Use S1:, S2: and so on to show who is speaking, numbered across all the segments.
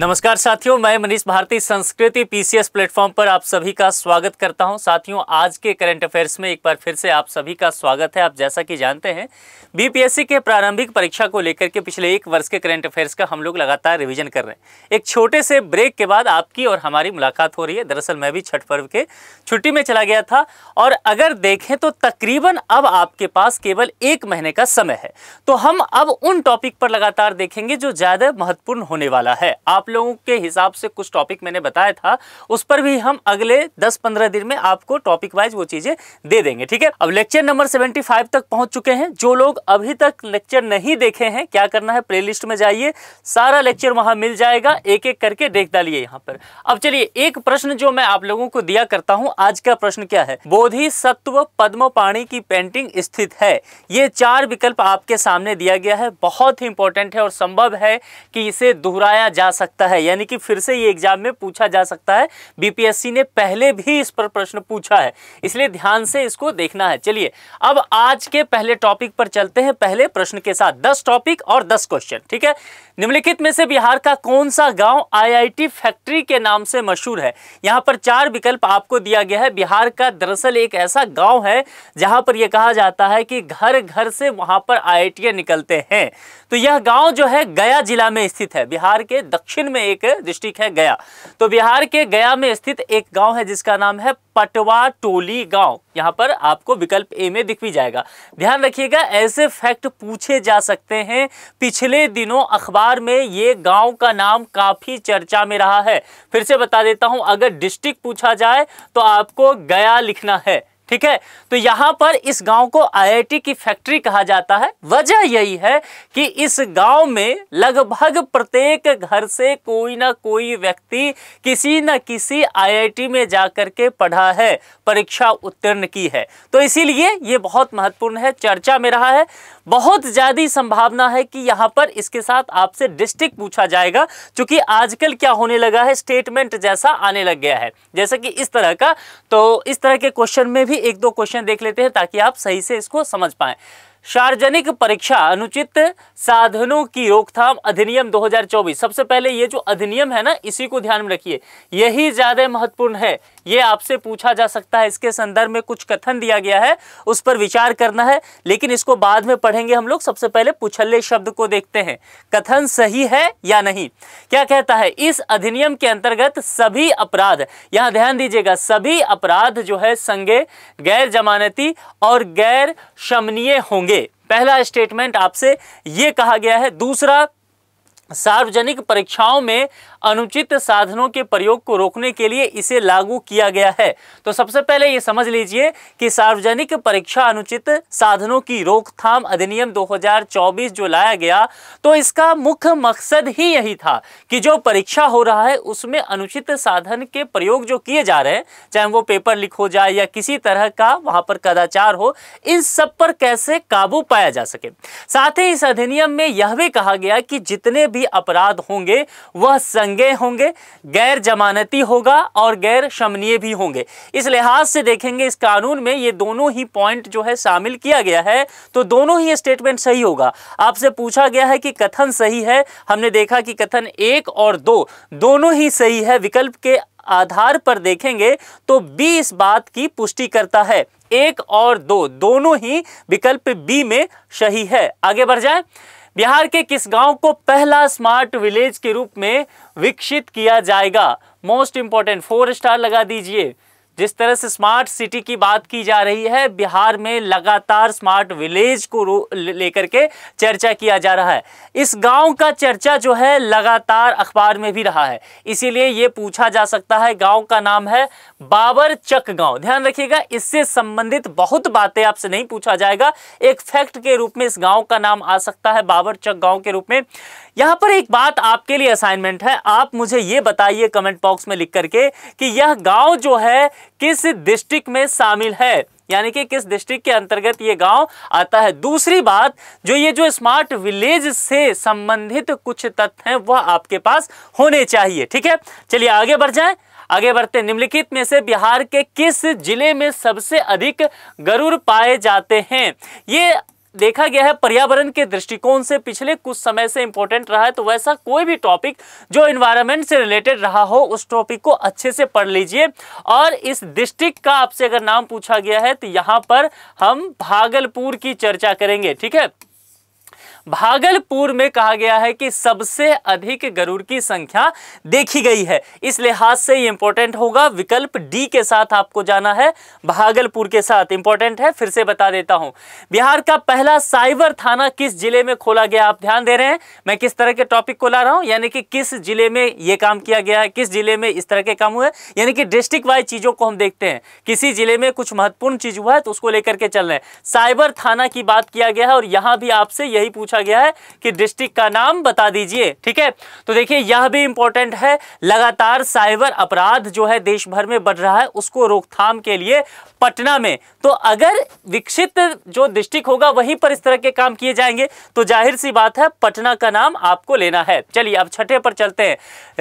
S1: नमस्कार साथियों मैं मनीष भारती संस्कृति पीसीएस प्लेटफॉर्म पर आप सभी का स्वागत करता हूं साथियों आज के करंट अफेयर्स में एक बार फिर से आप सभी का स्वागत है आप जैसा कि जानते हैं बीपीएससी के प्रारंभिक परीक्षा को लेकर के पिछले एक वर्ष के करंट अफेयर्स का हम लोग लगातार रिविजन कर रहे हैं एक छोटे से ब्रेक के बाद आपकी और हमारी मुलाकात हो रही है दरअसल मैं भी छठ पर्व के छुट्टी में चला गया था और अगर देखें तो तकरीबन अब आपके पास केवल एक महीने का समय है तो हम अब उन टॉपिक पर लगातार देखेंगे जो ज़्यादा महत्वपूर्ण होने वाला है आप आप लोगों के हिसाब से कुछ टॉपिक मैंने बताया था उस पर भी हम अगले 10-15 दिन में आपको टॉपिक वाइज वो चीजें दे देंगे ठीक है अब लेक्चर नंबर 75 तक पहुंच चुके हैं जो लोग अभी तक लेक्चर नहीं देखे हैं क्या करना है प्ले में जाइए सारा लेक्चर वहां मिल जाएगा एक एक करके देख डालिए यहाँ पर अब चलिए एक प्रश्न जो मैं आप लोगों को दिया करता हूँ आज का प्रश्न क्या है बोधि सत्व पद्म पाणी की पेंटिंग स्थित है ये चार विकल्प आपके सामने दिया गया है बहुत ही इंपॉर्टेंट है और संभव है कि इसे दोहराया जा सकता सकता है यानी कि फिर से ये एग्जाम में पूछा जा सकता है बीपीएससी ने पहले भी इस पर प्रश्न पूछा है इसलिए ध्यान से इसको देखना है चलिए अब आज के पहले टॉपिक पर चलते हैं पहले प्रश्न के साथ दस टॉपिक और दस क्वेश्चन ठीक है निम्नलिखित में से बिहार का कौन सा गांव आईआईटी फैक्ट्री के नाम से मशहूर है यहां पर चार विकल्प आपको दिया गया है बिहार का दरअसल एक ऐसा गांव है जहां पर यह कहा जाता है कि घर घर से वहां पर आई निकलते हैं तो यह गांव जो है गया जिला में स्थित है बिहार के दक्षिण दक्षिण में एक डिस्ट्रिक्ट है गया तो बिहार के गया में स्थित एक गांव है जिसका नाम है पटवा टोली गांव यहां पर आपको विकल्प ए में दिख भी जाएगा ध्यान रखिएगा ऐसे फैक्ट पूछे जा सकते हैं पिछले दिनों अखबार में ये गांव का नाम काफी चर्चा में रहा है फिर से बता देता हूं अगर डिस्ट्रिक्ट पूछा जाए तो आपको गया लिखना है ठीक है तो यहां पर इस गांव को आईआईटी की फैक्ट्री कहा जाता है वजह यही है कि इस गांव में लगभग प्रत्येक घर से कोई ना कोई व्यक्ति किसी ना किसी आईआईटी में जाकर के पढ़ा है परीक्षा उत्तीर्ण की है तो इसीलिए ये बहुत महत्वपूर्ण है चर्चा में रहा है बहुत ज़्यादा संभावना है कि यहाँ पर इसके साथ आपसे डिस्ट्रिक्ट पूछा जाएगा क्योंकि आजकल क्या होने लगा है स्टेटमेंट जैसा आने लग गया है जैसे कि इस तरह का तो इस तरह के क्वेश्चन में भी भी एक दो क्वेश्चन देख लेते हैं ताकि आप सही से इसको समझ पाएं सार्वजनिक परीक्षा अनुचित साधनों की रोकथाम अधिनियम 2024 सबसे पहले ये जो अधिनियम है ना इसी को ध्यान में रखिए यही ज़्यादा महत्वपूर्ण है ये आपसे पूछा जा सकता है इसके संदर्भ में कुछ कथन दिया गया है उस पर विचार करना है लेकिन इसको बाद में पढ़ेंगे हम लोग सबसे पहले पुछल्ले शब्द को देखते हैं कथन सही है या नहीं क्या कहता है इस अधिनियम के अंतर्गत सभी अपराध यहाँ ध्यान दीजिएगा सभी अपराध जो है संगे गैर जमानती और गैर शमनीय होंगे पहला स्टेटमेंट आपसे ये कहा गया है दूसरा सार्वजनिक परीक्षाओं में अनुचित साधनों के प्रयोग को रोकने के लिए इसे लागू किया गया है तो सबसे पहले ये समझ लीजिए कि सार्वजनिक परीक्षा अनुचित साधनों की रोकथाम अधिनियम 2024 जो लाया गया तो इसका मुख्य मकसद ही यही था कि जो परीक्षा हो रहा है उसमें अनुचित साधन के प्रयोग जो किए जा रहे हैं चाहे वो पेपर लिख हो जाए या किसी तरह का वहां पर कदाचार हो इन सब पर कैसे काबू पाया जा सके साथ ही इस अधिनियम में यह भी कहा गया कि जितने भी अपराध होंगे वह संग महंगे होंगे गैर जमानती होगा और गैर शमनीय भी होंगे इस लिहाज से देखेंगे इस कानून में ये दोनों ही पॉइंट जो है शामिल किया गया है तो दोनों ही स्टेटमेंट सही होगा आपसे पूछा गया है कि कथन सही है हमने देखा कि कथन एक और दो दोनों ही सही है विकल्प के आधार पर देखेंगे तो बी इस बात की पुष्टि करता है एक और दो दोनों ही विकल्प बी में सही है आगे बढ़ जाए बिहार के किस गांव को पहला स्मार्ट विलेज के रूप में विकसित किया जाएगा मोस्ट इंपॉर्टेंट फोर स्टार लगा दीजिए जिस तरह से स्मार्ट सिटी की बात की जा रही है बिहार में लगातार स्मार्ट विलेज को लेकर के चर्चा किया जा रहा है इस गांव का चर्चा जो है लगातार अखबार में भी रहा है इसीलिए ये पूछा जा सकता है गांव का नाम है बाबर चक गांव ध्यान रखिएगा इससे संबंधित बहुत बातें आपसे नहीं पूछा जाएगा एक फैक्ट के रूप में इस गाँव का नाम आ सकता है बाबर चक गाँव के रूप में यहाँ पर एक बात आपके लिए असाइनमेंट है आप मुझे ये बताइए कमेंट बॉक्स में लिख करके कि यह गाँव जो है किस डिस्ट्रिक्ट में शामिल है यानी कि किस डिस्ट्रिक्ट के अंतर्गत ये गांव आता है दूसरी बात जो ये जो स्मार्ट विलेज से संबंधित कुछ तथ्य हैं वह आपके पास होने चाहिए ठीक है चलिए आगे बढ़ जाएं आगे बढ़ते निम्नलिखित में से बिहार के किस जिले में सबसे अधिक गरुड़ पाए जाते हैं ये देखा गया है पर्यावरण के दृष्टिकोण से पिछले कुछ समय से इंपॉर्टेंट रहा है तो वैसा कोई भी टॉपिक जो इन्वायरमेंट से रिलेटेड रहा हो उस टॉपिक को अच्छे से पढ़ लीजिए और इस डिस्ट्रिक्ट का आपसे अगर नाम पूछा गया है तो यहाँ पर हम भागलपुर की चर्चा करेंगे ठीक है भागलपुर में कहा गया है कि सबसे अधिक गरुड़ की संख्या देखी गई है इस लिहाज से ये इंपॉर्टेंट होगा विकल्प डी के साथ आपको जाना है भागलपुर के साथ इंपॉर्टेंट है फिर से बता देता हूं बिहार का पहला साइबर थाना किस जिले में खोला गया आप ध्यान दे रहे हैं मैं किस तरह के टॉपिक को ला रहा हूं यानी कि किस जिले में यह काम किया गया है किस जिले में इस तरह के काम हुए यानी कि डिस्ट्रिक्ट वाइज चीजों को हम देखते हैं किसी जिले में कुछ महत्वपूर्ण चीज हुआ है तो उसको लेकर के चल रहे हैं साइबर थाना की बात किया गया है और यहां भी आपसे यही पूछा पूछा गया है कि डिस्ट्रिक्ट का नाम बता दीजिए ठीक है तो देखिए यह भी इंपॉर्टेंट है लगातार साइबर अपराध जो है देश भर में बढ़ रहा है उसको रोकथाम के लिए पटना में तो अगर विकसित जो डिस्ट्रिक्ट होगा वहीं पर इस तरह के काम किए जाएंगे तो जाहिर सी बात है पटना का नाम आपको लेना है चलिए अब छठे पर चलते हैं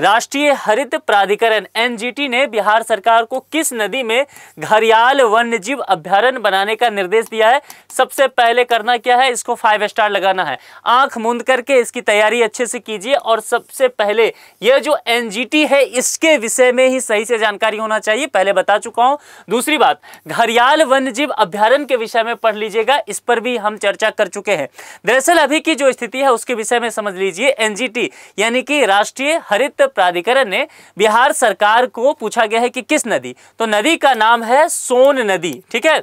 S1: राष्ट्रीय हरित प्राधिकरण एनजीटी ने बिहार सरकार को किस नदी में घरियाल वन्यजीव अभ्यारण्य बनाने का निर्देश दिया है सबसे पहले करना क्या है इसको फाइव स्टार लगाना है आंख मूंद करके इसकी तैयारी अच्छे से कीजिए और सबसे पहले यह जो एनजीटी है इसके विषय में ही सही से जानकारी होना चाहिए पहले बता चुका हूं दूसरी बात घरियाल वन्यजीव अभ्यारण के विषय में पढ़ लीजिएगा इस पर भी हम चर्चा कर चुके हैं दरअसल अभी की जो स्थिति है उसके विषय में समझ लीजिए एनजीटी यानी कि राष्ट्रीय हरित प्राधिकरण ने बिहार सरकार को पूछा गया है कि किस नदी तो नदी का नाम है सोन नदी ठीक है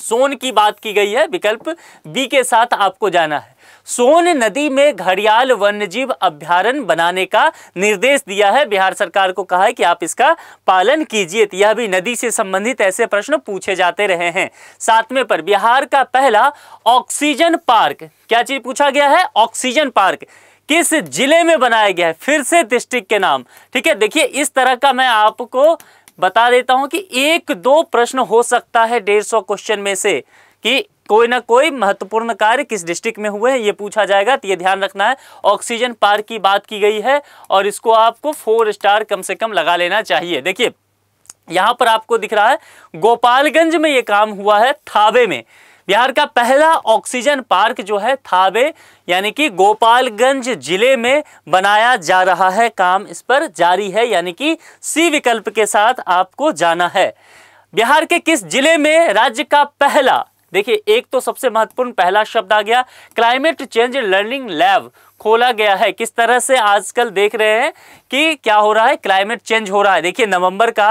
S1: सोन की बात की गई है विकल्प बी के साथ आपको जाना है सोन नदी में घड़ियाल वन्यजीव अभ्यारण बनाने का निर्देश दिया है बिहार सरकार को कहा है कि आप इसका पालन कीजिए तो यह भी नदी से संबंधित ऐसे प्रश्न पूछे जाते रहे हैं सातवें पर बिहार का पहला ऑक्सीजन पार्क क्या चीज पूछा गया है ऑक्सीजन पार्क किस जिले में बनाया गया है फिर से डिस्ट्रिक्ट के नाम ठीक है देखिए इस तरह का मैं आपको बता देता हूं कि एक दो प्रश्न हो सकता है डेढ़ सौ क्वेश्चन में से कि कोई ना कोई महत्वपूर्ण कार्य किस डिस्ट्रिक्ट में हुए हैं ये पूछा जाएगा तो ये ध्यान रखना है ऑक्सीजन पार्क की बात की गई है और इसको आपको फोर स्टार कम से कम लगा लेना चाहिए देखिए यहाँ पर आपको दिख रहा है गोपालगंज में ये काम हुआ है थाबे में बिहार का पहला ऑक्सीजन पार्क जो है थाबे यानी कि गोपालगंज जिले में बनाया जा रहा है काम इस पर जारी है यानी कि सी विकल्प के साथ आपको जाना है बिहार के किस जिले में राज्य का पहला देखिए एक तो सबसे महत्वपूर्ण पहला शब्द आ गया क्लाइमेट चेंज लर्निंग लैब खोला गया है किस तरह से आजकल देख रहे हैं कि क्या हो रहा है क्लाइमेट चेंज हो रहा है देखिए नवंबर का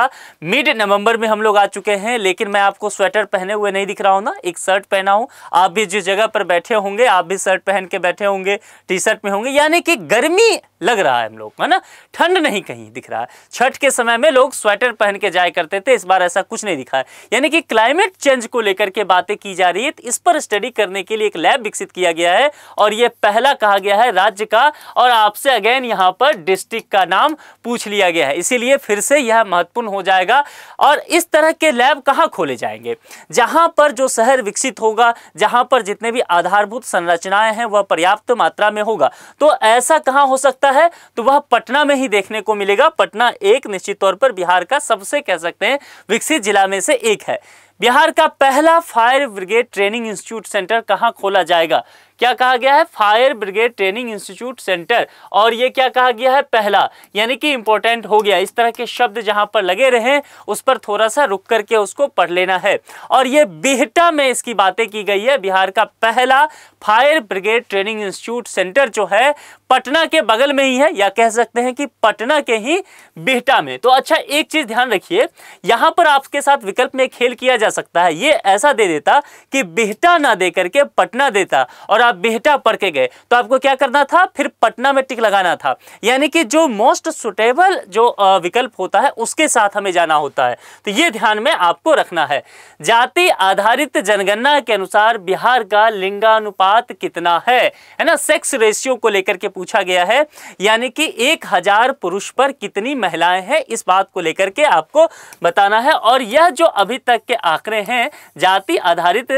S1: मिड नवंबर में हम लोग आ चुके हैं लेकिन मैं आपको स्वेटर पहने हुए नहीं दिख रहा हूं ना एक शर्ट पहना हूं आप भी जिस जगह पर बैठे होंगे आप भी शर्ट पहन के बैठे होंगे टी शर्ट में होंगे यानी कि गर्मी लग रहा है हम लोग है ना ठंड नहीं कहीं दिख रहा है छठ के समय में लोग स्वेटर पहन के जाया करते थे इस बार ऐसा कुछ नहीं दिखा है यानी कि क्लाइमेट चेंज को लेकर के बातें की जा रही है इस पर स्टडी करने के लिए एक लैब विकसित किया गया है और यह पहला कहा गया है राज्य का और आपसे अगेन यहाँ पर डिस्ट्रिक्ट का नाम पूछ लिया गया है इसीलिए फिर से यह महत्वपूर्ण हो जाएगा और इस तरह के लैब कहाँ खोले जाएंगे जहाँ पर जो शहर विकसित होगा जहाँ पर जितने भी आधारभूत संरचनाएं हैं वह पर्याप्त मात्रा में होगा तो ऐसा कहाँ हो सकता होता है तो वह पटना में ही देखने को मिलेगा पटना एक निश्चित तौर पर बिहार का सबसे कह सकते हैं विकसित जिला में से एक है बिहार का पहला fire brigade training institute centre कहाँ खोला जाएगा क्या कहा गया है fire brigade training institute centre और ये क्या कहा गया है पहला यानी कि इंपॉर्टेंट हो गया इस तरह के शब्द जहां पर लगे रहे उस पर थोड़ा सा रुक करके उसको पढ़ लेना है और ये बिहटा में इसकी बातें की गई है बिहार का पहला fire brigade training institute centre जो है पटना के बगल में ही है या कह सकते हैं कि पटना के ही बिहटा में तो अच्छा एक चीज ध्यान रखिए यहां पर आपके साथ विकल्प में खेल किया जा जा सकता है ये ऐसा दे देता कि बिहटा ना दे करके पटना देता और आप बिहटा पढ़ के गए तो आपको क्या करना था फिर पटना में टिक लगाना था यानी कि जो मोस्ट सुटेबल जो विकल्प होता है उसके साथ हमें जाना होता है तो ये ध्यान में आपको रखना है जाति आधारित जनगणना के अनुसार बिहार का लिंगानुपात कितना है है ना सेक्स रेशियो को लेकर के पूछा गया है यानी कि एक हजार पुरुष पर कितनी महिलाएं हैं इस बात को लेकर के आपको बताना है और यह जो अभी तक के आंकड़े हैं जाति आधारित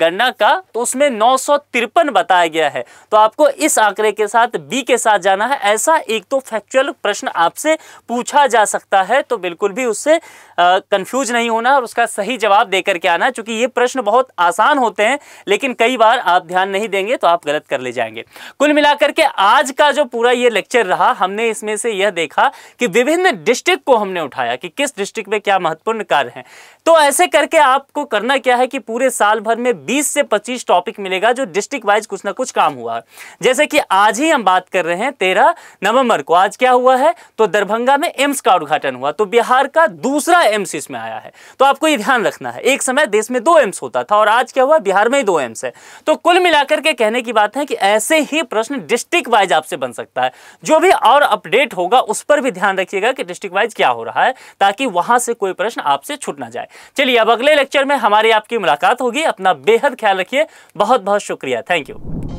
S1: गणना का तो उसमें नौ बताया गया है तो आपको इस आंकड़े के साथ बी के साथ जाना है ऐसा एक तो फैक्चुअल प्रश्न आपसे पूछा जा सकता है तो बिल्कुल भी उससे कंफ्यूज नहीं होना और उसका सही जवाब देकर के आना क्योंकि ये प्रश्न बहुत आसान होते हैं लेकिन कई बार आप ध्यान नहीं देंगे तो आप गलत कर ले जाएंगे कुल मिलाकर के आज का जो पूरा ये लेक्चर रहा हमने इसमें से यह देखा कि विभिन्न डिस्ट्रिक्ट को हमने उठाया कि किस डिस्ट्रिक्ट में क्या महत्वपूर्ण कार्य है तो ऐसे करके आपको करना क्या है कि पूरे साल भर में बीस से पच्चीस टॉपिक मिलेगा जो डिस्ट्रिक्ट वाइज कुछ ना कुछ काम हुआ जैसे कि आज ही हम बात कर रहे हैं तेरह नवंबर को आज क्या हुआ है तो दरभंगा में एम्स का उद्घाटन हुआ तो बिहार का दूसरा एम्स में आया है तो आपको ये ध्यान रखना है एक समय देश में दो एम्स होता था और आज क्या हुआ बिहार में ही दो एम्स है तो कुल मिलाकर के कहने की बात है कि ऐसे ही प्रश्न डिस्ट्रिक्ट वाइज आपसे बन सकता है जो भी और अपडेट होगा उस पर भी ध्यान रखिएगा कि डिस्ट्रिक्ट वाइज क्या हो रहा है ताकि वहां से कोई प्रश्न आपसे छूट ना जाए चलिए अब अगले लेक्चर में हमारी आपकी मुलाकात होगी अपना बेहद ख्याल रखिए बहुत बहुत शुक्रिया थैंक यू